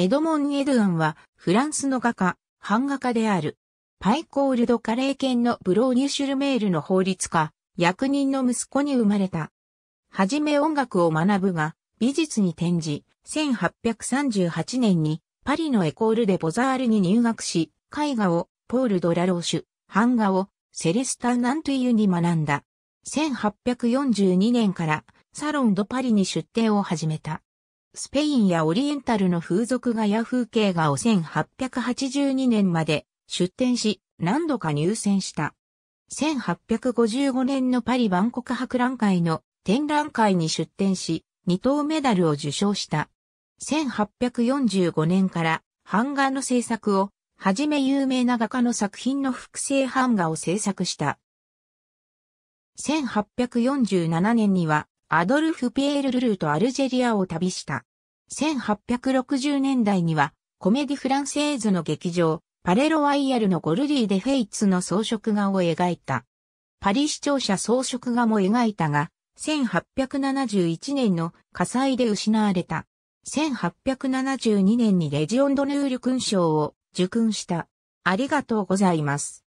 エドモン・エドゥンは、フランスの画家、版画家である。パイコールド・カレー犬のブローニュ・シュルメールの法律家、役人の息子に生まれた。はじめ音楽を学ぶが、美術に転じ、1838年にパリのエコールでボザールに入学し、絵画をポール・ド・ラローシュ、版画をセレスタ・ナントゥユに学んだ。1842年からサロン・ド・パリに出展を始めた。スペインやオリエンタルの風俗画や風景画を1882年まで出展し、何度か入選した。1855年のパリ万国博覧会の展覧会に出展し、二等メダルを受賞した。1845年から版画の制作を、はじめ有名な画家の作品の複製版画を制作した。1847年にはアドルフ・ピエール・ルルーとアルジェリアを旅した。1860年代には、コメディ・フランセーズの劇場、パレロワイヤルのゴルディ・デ・フェイツの装飾画を描いた。パリ視聴者装飾画も描いたが、1871年の火災で失われた。1872年にレジオンドヌール勲章を受勲した。ありがとうございます。